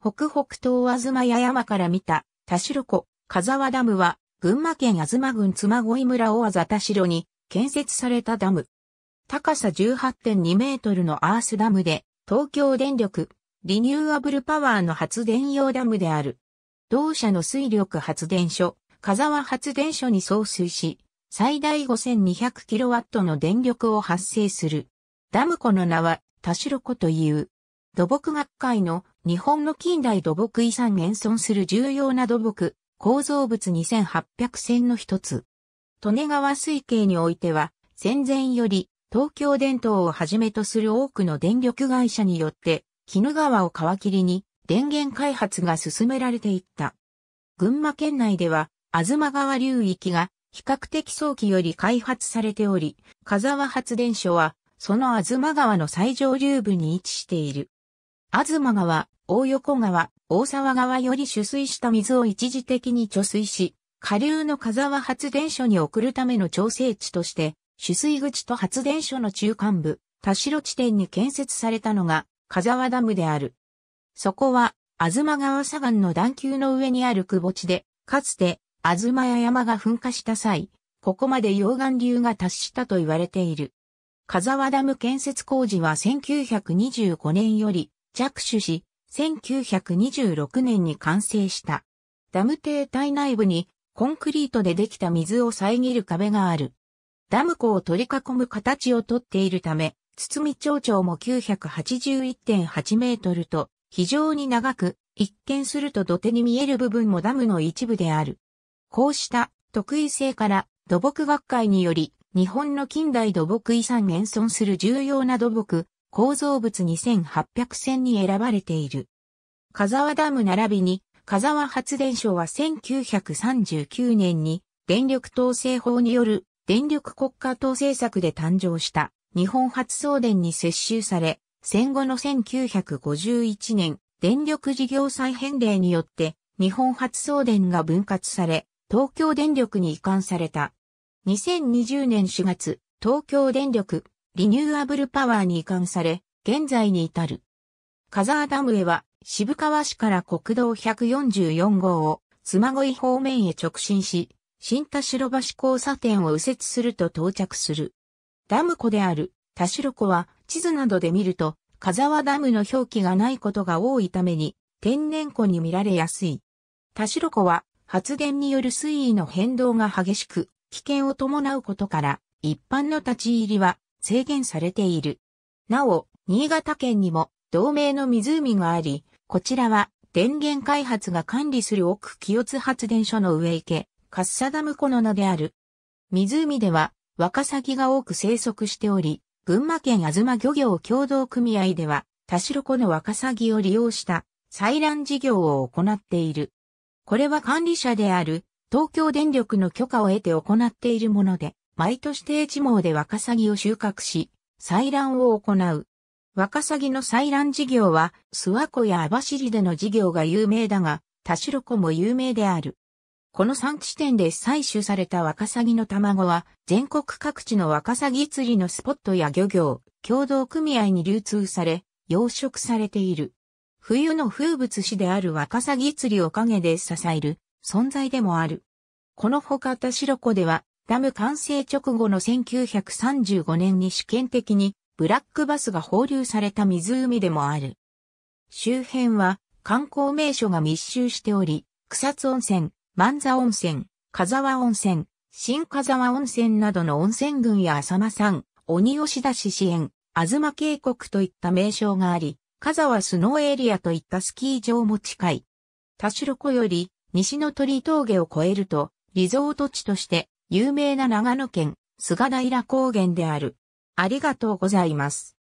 北北東ずま屋山から見た田代湖、風沢ダムは、群馬県ずま郡妻恋村大字田代に建設されたダム。高さ18.2メートルのアースダムで、東京電力、リニューアブルパワーの発電用ダムである。同社の水力発電所、風沢発電所に送水し、最大5 2 0 0ットの電力を発生する。ダム湖の名は、田代湖という。土木学会の日本の近代土木遺産現存する重要な土木構造物2800選の一つ。利根川水系においては、戦前より東京電灯をはじめとする多くの電力会社によって、鬼怒川を皮切りに電源開発が進められていった。群馬県内では、東川流域が比較的早期より開発されており、風沢発電所は、その東川の最上流部に位置している。東川、大横川、大沢川より取水した水を一時的に貯水し、下流の風沢発電所に送るための調整地として、取水口と発電所の中間部、田代地点に建設されたのが、風沢ダムである。そこは、東川左岸の段丘の上にある窪地で、かつて、東や山が噴火した際、ここまで溶岩流が達したと言われている。風沢ダム建設工事は1925年より、着手し、1926年に完成した。ダム堤体内部にコンクリートでできた水を遮る壁がある。ダム湖を取り囲む形をとっているため、み町長も981.8メートルと非常に長く、一見すると土手に見える部分もダムの一部である。こうした特異性から土木学会により日本の近代土木遺産現存する重要な土木構造物2800選に選ばれている。風沢ダム並びに、風沢発電所は1939年に電力統制法による電力国家統制策で誕生した日本発送電に接収され、戦後の1951年、電力事業再編令によって日本発送電が分割され、東京電力に移管された。2020年4月、東京電力リニューアブルパワーに移管され、現在に至る。カザーダムへは、渋川市から国道144号を、妻恋方面へ直進し、新田代橋交差点を右折すると到着する。ダム湖である田代湖は地図などで見ると、カザワダムの表記がないことが多いために、天然湖に見られやすい。田代湖は発電による水位の変動が激しく、危険を伴うことから、一般の立ち入りは制限されている。なお、新潟県にも同名の湖があり、こちらは電源開発が管理する奥清津発電所の上池、カッサダムコの名である。湖ではワカサギが多く生息しており、群馬県あずま漁業協同組合では、田代湖のワカサギを利用した採卵事業を行っている。これは管理者である東京電力の許可を得て行っているもので、毎年定地網でワカサギを収穫し、採卵を行う。ワカサギの採卵事業は、諏訪湖や網走での事業が有名だが、田代湖も有名である。この3地点で採取されたワカサギの卵は、全国各地のワカサギ釣りのスポットや漁業、共同組合に流通され、養殖されている。冬の風物詩であるワカサギ釣りを陰で支える存在でもある。このほか田代湖ではダム完成直後の1935年に試験的にブラックバスが放流された湖でもある。周辺は観光名所が密集しており、草津温泉、万座温泉、風沢温泉、新風沢温泉などの温泉群や浅間山、鬼吉田市支援、あずま渓谷といった名称があり、風沢スノーエリアといったスキー場も近い。田代湖より西の鳥峠を越えると、リゾート地として有名な長野県菅平高原である。ありがとうございます。